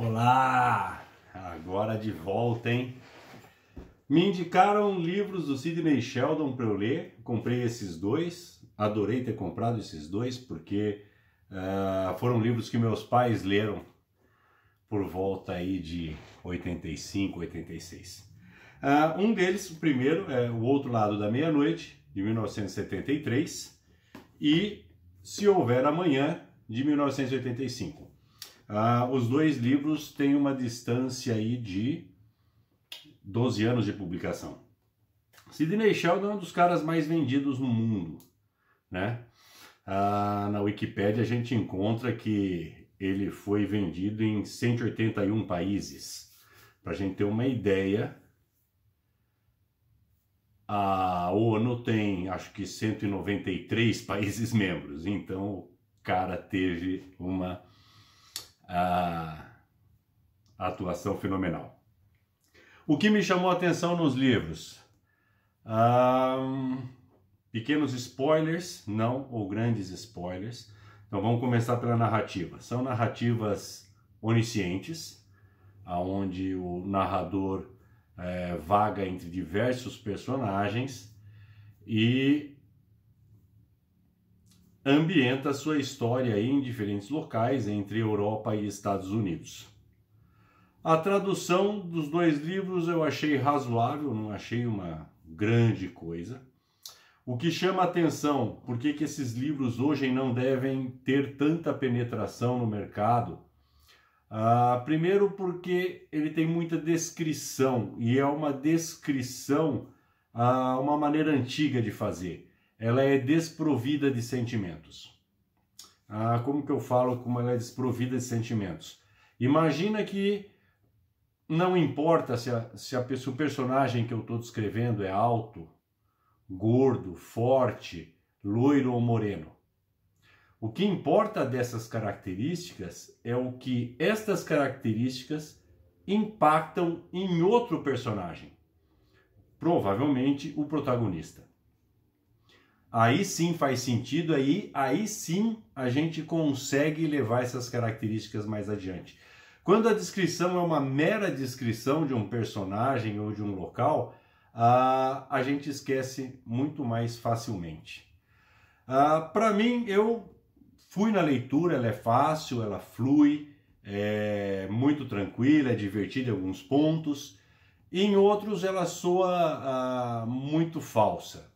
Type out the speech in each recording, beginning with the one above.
Olá! Agora de volta, hein? Me indicaram livros do Sidney Sheldon para eu ler. Comprei esses dois. Adorei ter comprado esses dois porque uh, foram livros que meus pais leram por volta aí de 85, 86. Uh, um deles, o primeiro, é O Outro Lado da Meia-Noite, de 1973, e Se Houver Amanhã, de 1985. Ah, os dois livros têm uma distância aí de 12 anos de publicação. Sidney Sheldon é um dos caras mais vendidos no mundo, né? Ah, na Wikipedia a gente encontra que ele foi vendido em 181 países. Para a gente ter uma ideia, a ONU tem acho que 193 países membros, então o cara teve uma a, a atuação fenomenal. O que me chamou a atenção nos livros? Um, pequenos spoilers, não, ou grandes spoilers. Então vamos começar pela narrativa. São narrativas oniscientes, aonde o narrador é, vaga entre diversos personagens e ambienta sua história em diferentes locais entre Europa e Estados Unidos. A tradução dos dois livros eu achei razoável, não achei uma grande coisa. O que chama atenção, por que esses livros hoje não devem ter tanta penetração no mercado? Ah, primeiro, porque ele tem muita descrição e é uma descrição, ah, uma maneira antiga de fazer ela é desprovida de sentimentos. Ah, como que eu falo como ela é desprovida de sentimentos? Imagina que não importa se, a, se, a, se o personagem que eu estou descrevendo é alto, gordo, forte, loiro ou moreno. O que importa dessas características é o que estas características impactam em outro personagem, provavelmente o protagonista aí sim faz sentido, aí, aí sim a gente consegue levar essas características mais adiante. Quando a descrição é uma mera descrição de um personagem ou de um local, uh, a gente esquece muito mais facilmente. Uh, Para mim, eu fui na leitura, ela é fácil, ela flui, é muito tranquila, é divertida em alguns pontos, em outros ela soa uh, muito falsa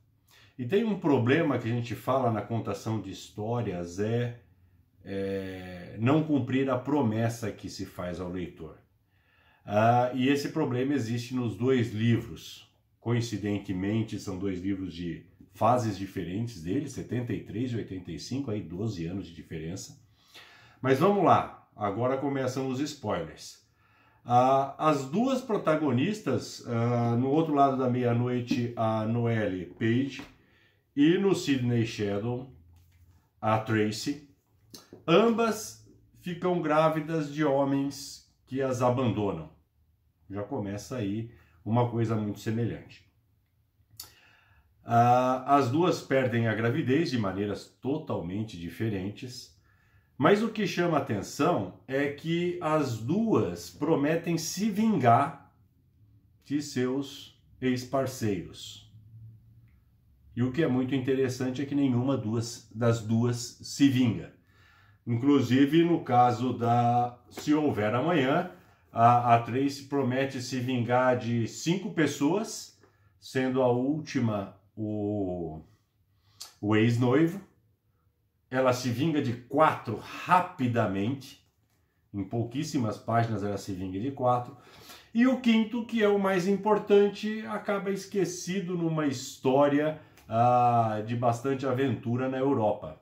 e tem um problema que a gente fala na contação de histórias é, é não cumprir a promessa que se faz ao leitor. Ah, e esse problema existe nos dois livros. Coincidentemente, são dois livros de fases diferentes dele, 73 e 85, aí 12 anos de diferença. Mas vamos lá, agora começam os spoilers. Ah, as duas protagonistas, ah, no outro lado da meia-noite, a Noelle Page e no Sidney Shadow, a Tracy, ambas ficam grávidas de homens que as abandonam. Já começa aí uma coisa muito semelhante. Ah, as duas perdem a gravidez de maneiras totalmente diferentes, mas o que chama atenção é que as duas prometem se vingar de seus ex-parceiros. E o que é muito interessante é que nenhuma duas, das duas se vinga. Inclusive, no caso da Se Houver Amanhã, a, a Tracy promete se vingar de cinco pessoas, sendo a última o, o ex-noivo. Ela se vinga de quatro rapidamente. Em pouquíssimas páginas ela se vinga de quatro. E o quinto, que é o mais importante, acaba esquecido numa história ah, de bastante aventura na Europa.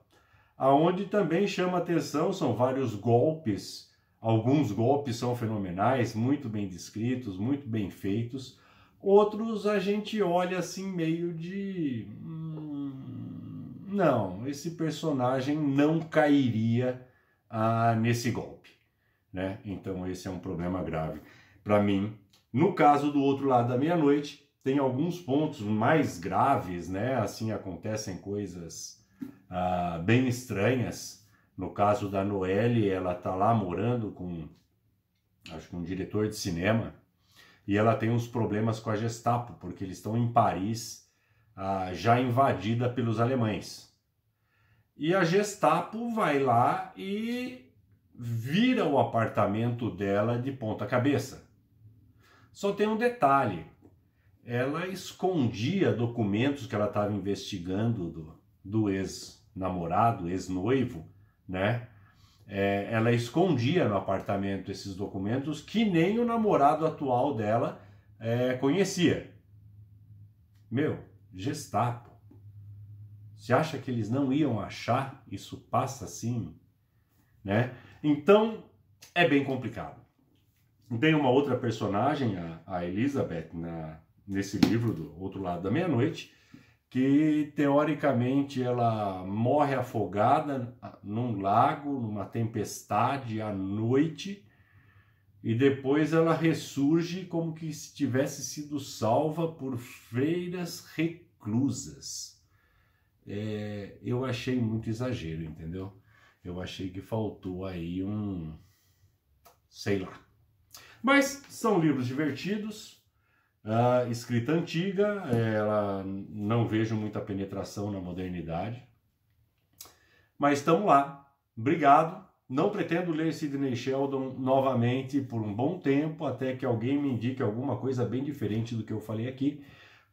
Aonde também chama atenção são vários golpes. Alguns golpes são fenomenais, muito bem descritos, muito bem feitos. Outros a gente olha assim meio de hum, não, esse personagem não cairia ah, nesse golpe, né? Então esse é um problema grave para mim. No caso do outro lado da meia-noite, tem alguns pontos mais graves, né? Assim acontecem coisas ah, bem estranhas. No caso da Noelle, ela tá lá morando com, acho que um diretor de cinema, e ela tem uns problemas com a Gestapo, porque eles estão em Paris, ah, já invadida pelos alemães. E a Gestapo vai lá e vira o apartamento dela de ponta cabeça. Só tem um detalhe, ela escondia documentos que ela estava investigando do, do ex-namorado, ex-noivo, né? É, ela escondia no apartamento esses documentos que nem o namorado atual dela é, conhecia. Meu, Gestapo. Você acha que eles não iam achar? Isso passa assim, né? Então é bem complicado. Tem uma outra personagem, a, a Elizabeth, na, nesse livro do Outro Lado da Meia-Noite, que teoricamente ela morre afogada num lago, numa tempestade à noite, e depois ela ressurge como que se tivesse sido salva por freiras reclusas. É, eu achei muito exagero, entendeu? Eu achei que faltou aí um. sei lá. Mas são livros divertidos, a escrita antiga, ela não vejo muita penetração na modernidade. Mas estamos lá. Obrigado. Não pretendo ler Sidney Sheldon novamente por um bom tempo, até que alguém me indique alguma coisa bem diferente do que eu falei aqui.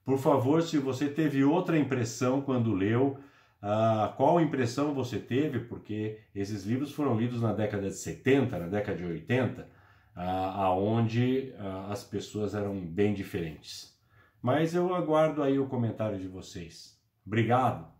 Por favor, se você teve outra impressão quando leu, uh, qual impressão você teve, porque esses livros foram lidos na década de 70, na década de 80, ah, aonde as pessoas eram bem diferentes. Mas eu aguardo aí o comentário de vocês. Obrigado!